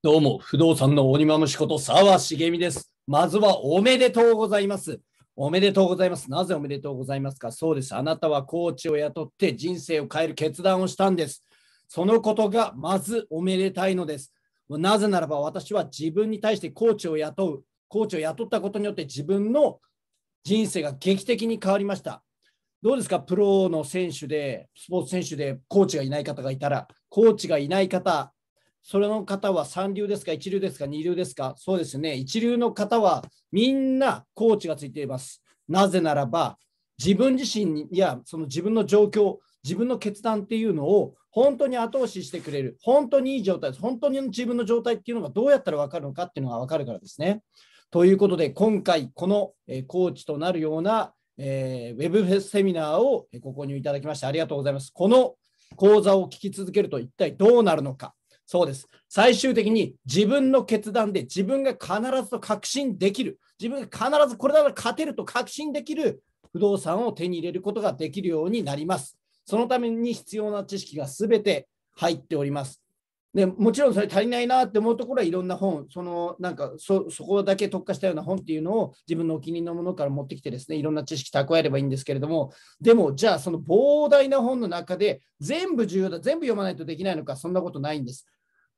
どうも、不動産の鬼まむしこと沢茂美です。まずはおめでとうございます。おめでとうございます。なぜおめでとうございますかそうです。あなたはコーチを雇って人生を変える決断をしたんです。そのことがまずおめでたいのです。なぜならば私は自分に対してコーチを雇う、コーチを雇ったことによって自分の人生が劇的に変わりました。どうですかプロの選手で、スポーツ選手でコーチがいない方がいたら、コーチがいない方、それの方は三流ですか、一流ですか、二流ですか、そうですね、一流の方はみんなコーチがついています。なぜならば、自分自身やその自分の状況、自分の決断っていうのを本当に後押ししてくれる、本当にいい状態です、本当に自分の状態っていうのがどうやったら分かるのかっていうのが分かるからですね。ということで、今回、この、えコーチとなるような、えー、ウェブセミナーをご購入いただきましてありがとうございます。この講座を聞き続けると一体どうなるのか。そうです。最終的に自分の決断で自分が必ずと確信できる、自分が必ずこれなら勝てると確信できる不動産を手に入れることができるようになります。そのために必要な知識がすべて入っております。でもちろんそれ足りないなって思うところはいろんな本、そのなんかそそこだけ特化したような本っていうのを自分のお気に入りのものから持ってきてですね、いろんな知識蓄えればいいんですけれども、でもじゃあその膨大な本の中で全部重要だ、全部読まないとできないのか、そんなことないんです。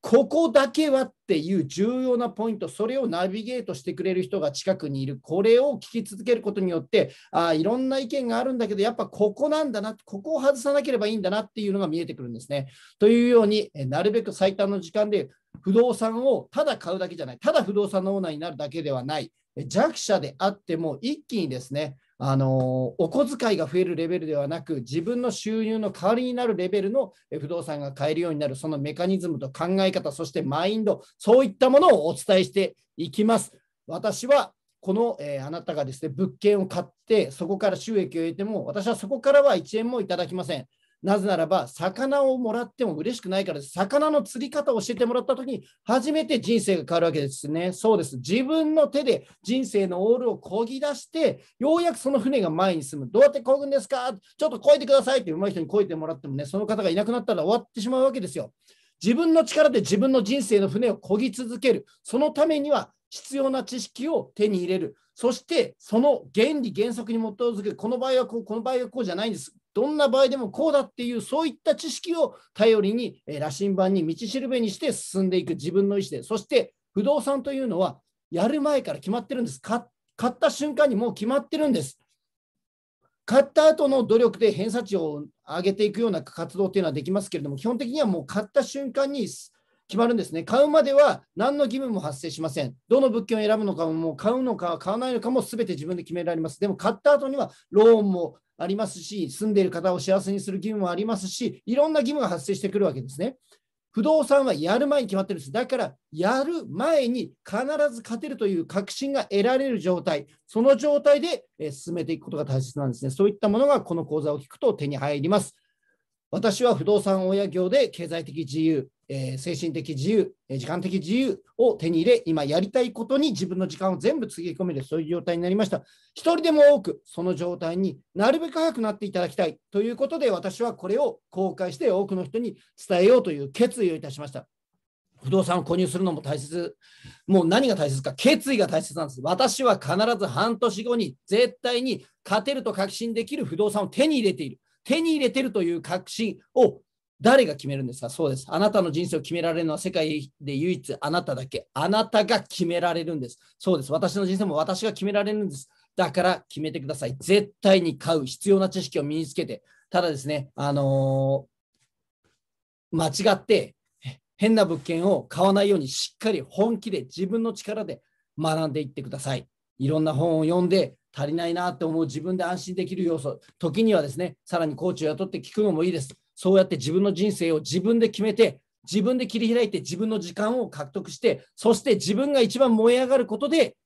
ここだけはっていう重要なポイント、それをナビゲートしてくれる人が近くにいる、これを聞き続けることによって、あいろんな意見があるんだけど、やっぱここなんだな、ここを外さなければいいんだなっていうのが見えてくるんですね。というように、なるべく最短の時間で不動産をただ買うだけじゃない、ただ不動産のオーナーになるだけではない、弱者であっても一気にですねあのお小遣いが増えるレベルではなく自分の収入の代わりになるレベルの不動産が買えるようになるそのメカニズムと考え方そしてマインドそういったものをお伝えしていきます私はこの、えー、あなたがですね物件を買ってそこから収益を得ても私はそこからは1円もいただきませんなぜならば、魚をもらっても嬉しくないからです。魚の釣り方を教えてもらったときに、初めて人生が変わるわけですね。そうです。自分の手で人生のオールをこぎ出して、ようやくその船が前に進む。どうやって漕ぐんですかちょっと漕いでくださいって上手い人に漕いでもらってもね、その方がいなくなったら終わってしまうわけですよ。自分の力で自分の人生の船を漕ぎ続ける。そのためには必要な知識を手に入れる。そして、その原理原則に基づく、この場合はこう、この場合はこうじゃないんです。どんな場合でもこうだっていう、そういった知識を頼りに、え羅針盤に道しるべにして進んでいく自分の意思で、そして不動産というのは、やる前から決まってるんです。買った瞬間にもう決まってるんです。買った後の努力で偏差値を上げていくような活動というのはできますけれども、基本的にはもう買った瞬間に決まるんですね。買うまでは何の義務も発生しません。どの物件を選ぶのかも、もう買うのか買わないのかも全て自分で決められます。でも買った後にはローンもありますし、住んでいる方を幸せにする義務もありますし、いろんな義務が発生してくるわけですね。不動産はやる前に決まってるんです。だから、やる前に必ず勝てるという確信が得られる状態、その状態で進めていくことが大切なんですね。そういったものがこの講座を聞くと手に入ります。私は不動産親業で経済的自由、えー、精神的自由、えー、時間的自由を手に入れ、今やりたいことに自分の時間を全部つぎ込める、そういう状態になりました。一人でも多く、その状態になるべく早くなっていただきたいということで、私はこれを公開して多くの人に伝えようという決意をいたしました。不動産を購入するのも大切。もう何が大切か、決意が大切なんです。私は必ず半年後に絶対に勝てると確信できる不動産を手に入れている。手に入れてるという確信を誰が決めるんですかそうです。あなたの人生を決められるのは世界で唯一あなただけ。あなたが決められるんです。そうです。私の人生も私が決められるんです。だから決めてください。絶対に買う。必要な知識を身につけて。ただですね、あのー、間違って変な物件を買わないようにしっかり本気で自分の力で学んでいってください。いろんな本を読んで、足りないなって思う自分で安心できる要素、時にはですね、さらにコーチを雇って聞くのもいいです。そうやって自分の人生を自分で決めて、自分で切り開いて自分の時間を獲得して、そして自分が一番燃え上がることで、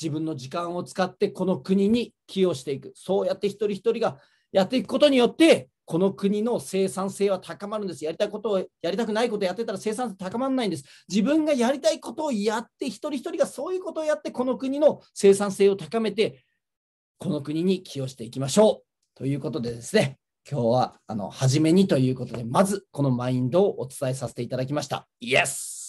自分の時間を使ってこの国に寄与していく。そうやって一人一人がやっていくことによって、この国の生産性は高まるんです。やりたいことをやりたくないことをやってたら生産性高まらないんです。自分がやりたいことをやって、一人一人がそういうことをやって、この国の生産性を高めて、この国に寄与していきましょうということでですね、今日はあの初めにということで、まずこのマインドをお伝えさせていただきました。イエス